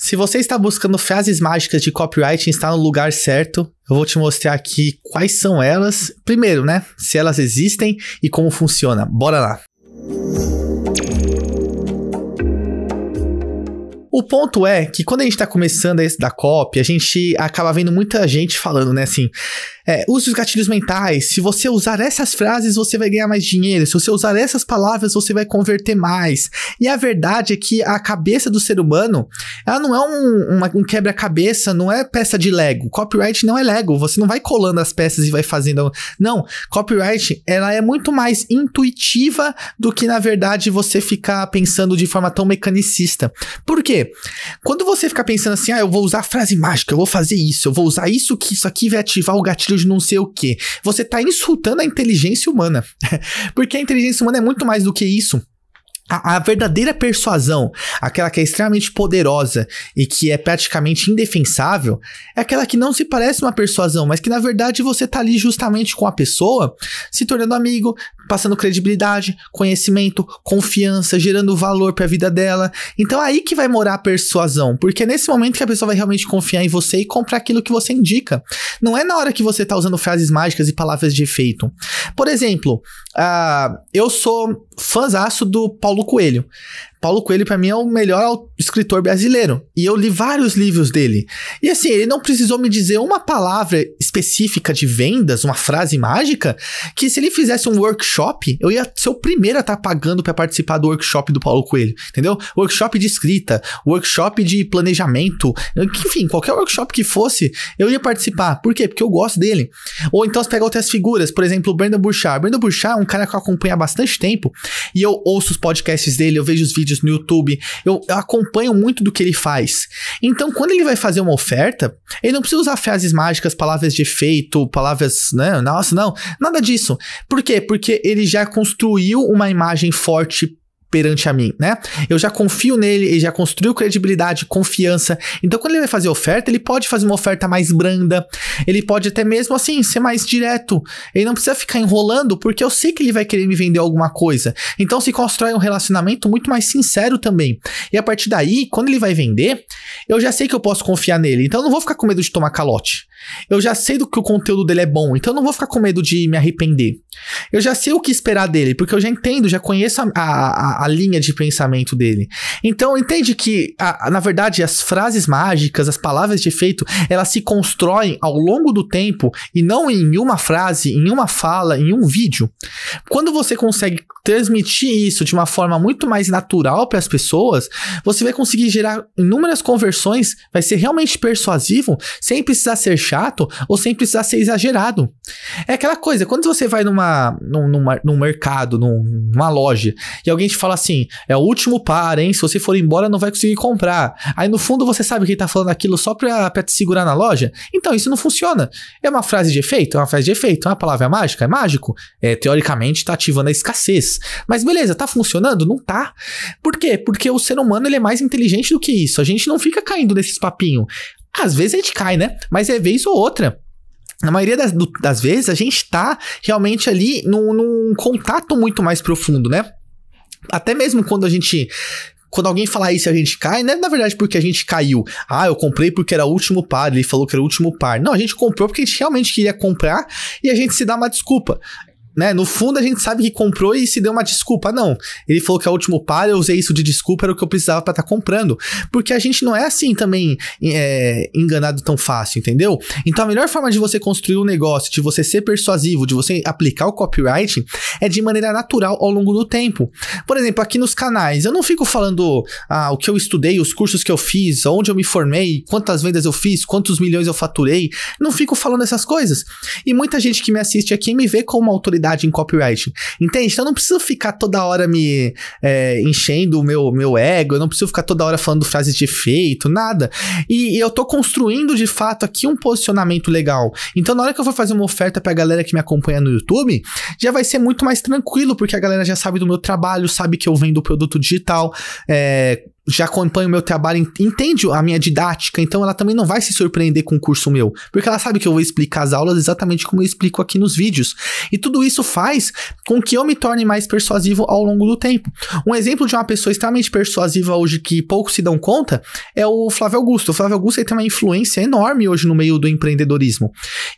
Se você está buscando frases mágicas de copyright está no lugar certo, eu vou te mostrar aqui quais são elas. Primeiro, né? Se elas existem e como funciona. Bora lá. O ponto é que quando a gente tá começando esse da COP, a gente acaba vendo muita gente falando, né, assim, é, use os gatilhos mentais, se você usar essas frases, você vai ganhar mais dinheiro, se você usar essas palavras, você vai converter mais. E a verdade é que a cabeça do ser humano, ela não é um, uma, um quebra-cabeça, não é peça de Lego. Copyright não é Lego, você não vai colando as peças e vai fazendo. Não, copyright, ela é muito mais intuitiva do que, na verdade, você ficar pensando de forma tão mecanicista. Por quê? quando você fica pensando assim, ah, eu vou usar a frase mágica, eu vou fazer isso, eu vou usar isso que isso aqui vai ativar o gatilho de não sei o quê, você tá insultando a inteligência humana. Porque a inteligência humana é muito mais do que isso. A, a, verdadeira persuasão, aquela que é extremamente poderosa e que é praticamente indefensável, é aquela que não se parece uma persuasão, mas que na verdade você está ali justamente com a pessoa, se tornando amigo, passando credibilidade, conhecimento, confiança, gerando valor para a vida dela. Então é aí que vai morar a persuasão, porque é nesse momento que a pessoa vai realmente confiar em você e comprar aquilo que você indica. Não é na hora que você está usando frases mágicas e palavras de efeito. Por exemplo, uh, eu sou fãzaço do Paulo Paulo Coelho. Paulo Coelho, para mim, é o melhor escritor brasileiro. E eu li vários livros dele. E assim, ele não precisou me dizer uma palavra específica de vendas, uma frase mágica, que se ele fizesse um workshop, eu ia ser o primeiro a estar tá pagando para participar do workshop do Paulo Coelho, entendeu? Workshop de escrita, workshop de planejamento, enfim, qualquer workshop que fosse, eu ia participar. Por quê? Porque eu gosto dele. Ou então você pega outras figuras, por exemplo, o Brandon Burchard. Brandon Burchard é um cara que eu acompanho há bastante tempo, e eu ouço os podcasts dele, eu vejo os vídeos vídeos no YouTube, eu, eu acompanho muito do que ele faz. Então, quando ele vai fazer uma oferta, ele não precisa usar frases mágicas, palavras de efeito, palavras, né? Nossa, não, nada disso. Por quê? Porque ele já construiu uma imagem forte perante a mim, né? Eu já confio nele, ele já construiu credibilidade, confiança. Então, quando ele vai fazer oferta, ele pode fazer uma oferta mais branda, ele pode até mesmo assim ser mais direto. Ele não precisa ficar enrolando, porque eu sei que ele vai querer me vender alguma coisa. Então, se constrói um relacionamento muito mais sincero também. E a partir daí, quando ele vai vender, eu já sei que eu posso confiar nele. Então, eu não vou ficar com medo de tomar calote. Eu já sei do que o conteúdo dele é bom, então eu não vou ficar com medo de me arrepender. Eu já sei o que esperar dele, porque eu já entendo, já conheço a, a, a a, linha de pensamento dele. Então, entende que, a, na verdade, as frases mágicas, as palavras de efeito, elas se constroem ao longo do tempo e não em uma frase, em uma fala, em um vídeo. Quando você consegue transmitir isso de uma forma muito mais natural para as pessoas, você vai conseguir gerar inúmeras conversões, vai ser realmente persuasivo, sem precisar ser chato ou sem precisar ser exagerado. É aquela coisa, quando você vai numa, numa, num mercado, numa loja, e alguém te fala fala assim: é o último par, hein? Se você for embora, não vai conseguir comprar. Aí no fundo você sabe que ele tá falando aquilo só pra, pra te segurar na loja. Então isso não funciona. É uma frase de efeito? É uma frase de efeito. É uma palavra mágica? É mágico? É, teoricamente tá ativando a escassez. Mas beleza, tá funcionando? Não tá. Por quê? Porque o ser humano ele é mais inteligente do que isso. A gente não fica caindo nesses papinhos. Às vezes a gente cai, né? Mas é vez ou outra. Na maioria das, das vezes, a gente tá realmente ali num, num contato muito mais profundo, né? Até mesmo quando a gente quando alguém falar isso e a gente cai, não é na verdade porque a gente caiu. Ah, eu comprei porque era o último par, ele falou que era o último par. Não, a gente comprou porque a gente realmente queria comprar e a gente se dá uma desculpa né? No fundo a gente sabe que comprou e se deu uma desculpa. Não. Ele falou que é o último par, eu usei isso de desculpa, era o que eu precisava para estar tá comprando. Porque a gente não é assim também é, enganado tão fácil, entendeu? Então a melhor forma de você construir um negócio, de você ser persuasivo, de você aplicar o copyright, é de maneira natural ao longo do tempo. Por exemplo, aqui nos canais, eu não fico falando ah, o que eu estudei, os cursos que eu fiz, onde eu me formei, quantas vendas eu fiz, quantos milhões eu faturei. Não fico falando essas coisas. E muita gente que me assiste aqui me vê como uma autoridade autoridade em copyright. Entende? Então eu não preciso ficar toda hora me é, enchendo o meu, meu ego, eu não preciso ficar toda hora falando frases de efeito, nada. E, e eu tô construindo de fato aqui um posicionamento legal. Então na hora que eu for fazer uma oferta pra galera que me acompanha no YouTube, já vai ser muito mais tranquilo, porque a galera já sabe do meu trabalho, sabe que eu vendo produto digital, é, já acompanha o meu trabalho, entende a minha didática, então ela também não vai se surpreender com o curso meu, porque ela sabe que eu vou explicar as aulas exatamente como eu explico aqui nos vídeos. E tudo isso faz com que eu me torne mais persuasivo ao longo do tempo. Um exemplo de uma pessoa extremamente persuasiva hoje que poucos se dão conta é o Flávio Augusto. O Flávio Augusto tem uma influência enorme hoje no meio do empreendedorismo.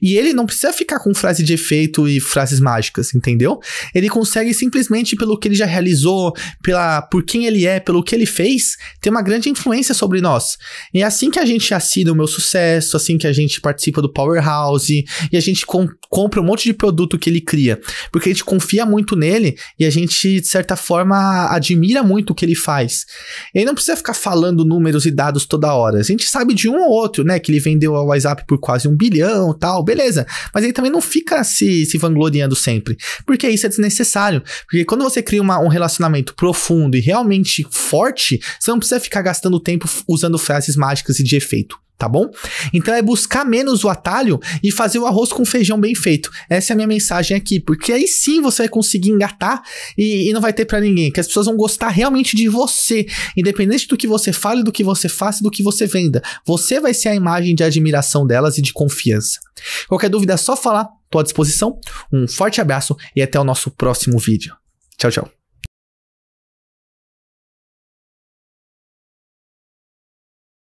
E ele não precisa ficar com frase de efeito e frases mágicas, entendeu? Ele consegue simplesmente pelo que ele já realizou, pela por quem ele é, pelo que ele fez, tem uma grande influência sobre nós. E é assim que a gente assina o meu sucesso, assim que a gente participa do Powerhouse, e a gente com, compra um monte de produto que ele cria. Porque a gente confia muito nele e a gente, de certa forma, admira muito o que ele faz. Ele não precisa ficar falando números e dados toda hora. A gente sabe de um ou outro, né? Que ele vendeu o WhatsApp por quase um bilhão tal, beleza. Mas ele também não fica se, se vangloriando sempre. Porque isso é desnecessário. Porque quando você cria uma, um relacionamento profundo e realmente forte, você não precisa ficar gastando tempo usando frases mágicas e de efeito tá bom? Então é buscar menos o atalho e fazer o arroz com feijão bem feito. Essa é a minha mensagem aqui, porque aí sim você vai conseguir engatar e, e não vai ter para ninguém, que as pessoas vão gostar realmente de você, independente do que você fale, do que você faça, do que você venda. Você vai ser a imagem de admiração delas e de confiança. Qualquer dúvida é só falar, tô à disposição. Um forte abraço e até o nosso próximo vídeo. Tchau, tchau.